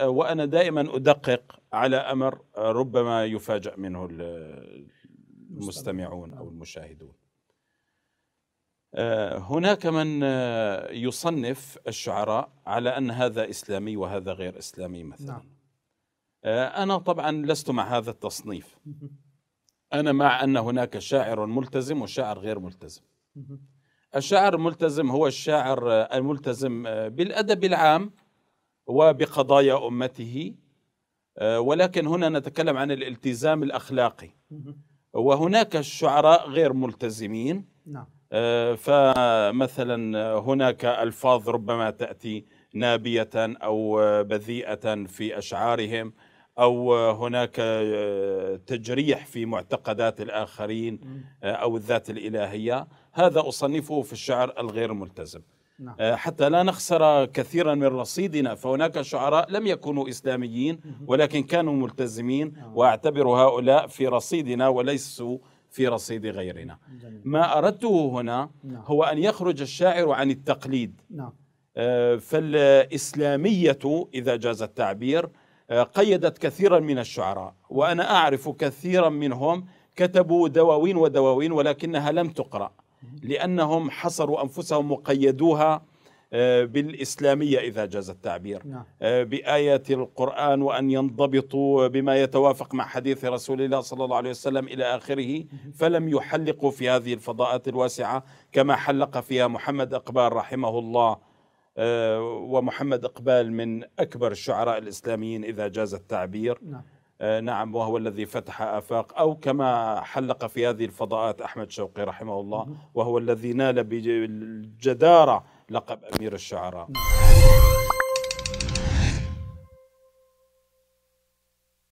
وانا دائما ادقق على امر ربما يفاجأ منه المستمعون او المشاهدون. آه، هناك من آه، يصنف الشعراء على ان هذا اسلامي وهذا غير اسلامي مثلا. نعم. آه، انا طبعا لست مع هذا التصنيف. انا مع ان هناك شاعر ملتزم وشاعر غير ملتزم. الشاعر الملتزم هو الشاعر الملتزم بالادب العام وبقضايا امته آه، ولكن هنا نتكلم عن الالتزام الاخلاقي وهناك الشعراء غير ملتزمين نعم آه، فمثلا هناك الفاظ ربما تاتي نابيه او بذيئه في اشعارهم او هناك آه، تجريح في معتقدات الاخرين او الذات الالهيه هذا اصنفه في الشعر الغير ملتزم نعم. آه، حتى لا نخسر كثيرا من رصيدنا فهناك شعراء لم يكونوا إسلاميين ولكن كانوا ملتزمين نعم. وأعتبر هؤلاء في رصيدنا وليسوا في رصيد غيرنا جميل. ما أردته هنا نعم. هو أن يخرج الشاعر عن التقليد نعم. آه، فالإسلامية إذا جاز التعبير آه، قيدت كثيرا من الشعراء وأنا أعرف كثيرا منهم كتبوا دواوين ودواوين ولكنها لم تقرأ لأنهم حصروا أنفسهم وقيدوها آه، بالإسلامية إذا جاز التعبير نعم. آه، بآية القرآن وأن ينضبطوا بما يتوافق مع حديث رسول الله صلى الله عليه وسلم إلى آخره فلم يحلقوا في هذه الفضاءات الواسعة كما حلق فيها محمد أقبال رحمه الله آه، ومحمد أقبال من أكبر الشعراء الإسلاميين إذا جاز التعبير نعم. آه، نعم وهو الذي فتح آفاق أو كما حلق في هذه الفضاءات أحمد شوقي رحمه الله وهو الذي نال بالجدارة لقب أمير الشعراء